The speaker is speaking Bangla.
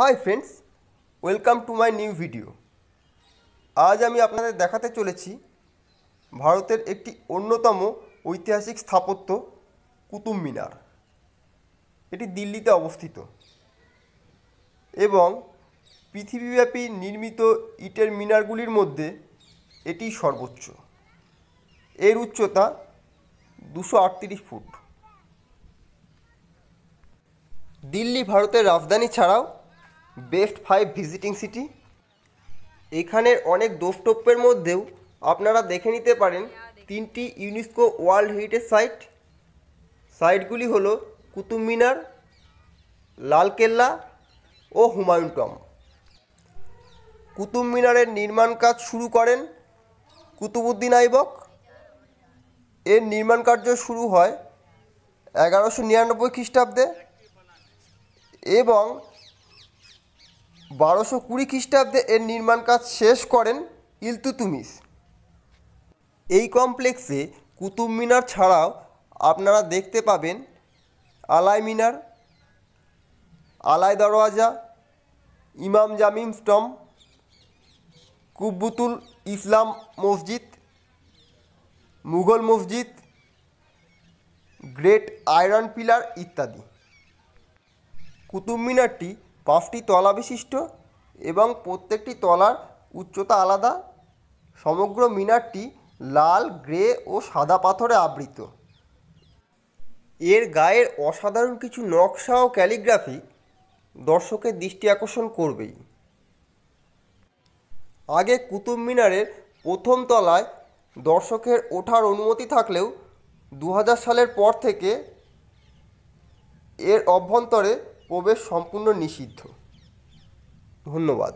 high friends welcome to my new video আজ আমি আপনাদের দেখাতে চলেছি ভারতের একটি অন্যতম ঐতিহাসিক স্থাপত্য কুতুব মিনার এটি দিল্লিতে অবস্থিত এবং পৃথিবীব্যাপী নির্মিত ইটের মিনারগুলির মধ্যে এটি সর্বোচ্চ এর উচ্চতা দুশো আটত্রিশ ফুট দিল্লি ভারতের রাজধানী ছাড়াও বেস্ট ফাইভ ভিজিটিং সিটি এখানের অনেক দোষ্টপ্যের মধ্যেও আপনারা দেখে নিতে পারেন তিনটি ইউনেস্কো ওয়ার্ল্ড হেরিটেজ সাইট সাইটগুলি হলো কুতুব মিনার লালকেল্লা ও হুমায়ুন টম কুতুব মিনারের নির্মাণ কাজ শুরু করেন কুতুবুদ্দিন আইবক এর নির্মাণ কার্য শুরু হয় এগারোশো নিরানব্বই খ্রিস্টাব্দে এবং বারোশো কুড়ি খ্রিস্টাব্দে এর নির্মাণ কাজ শেষ করেন ইলতুতুমিস এই কমপ্লেক্সে কুতুব মিনার ছাড়াও আপনারা দেখতে পাবেন আলাই মিনার আলাই দরওয়াজা ইমাম জামিম স্টম কুব্বুতুল ইসলাম মসজিদ মুঘল মসজিদ গ্রেট আয়রন পিলার ইত্যাদি কুতুব মিনারটি পাঁচটি তলা বিশিষ্ট এবং প্রত্যেকটি তলার উচ্চতা আলাদা সমগ্র মিনারটি লাল গ্রে ও সাদা পাথরে আবৃত এর গায়ের অসাধারণ কিছু নকশা ও ক্যালিগ্রাফি দর্শকের দৃষ্টি আকর্ষণ করবেই আগে কুতুব মিনারের প্রথম তলায় দর্শকের ওঠার অনুমতি থাকলেও দু সালের পর থেকে এর অভ্যন্তরে প্রবেশ সম্পূর্ণ নিষিদ্ধ ধন্যবাদ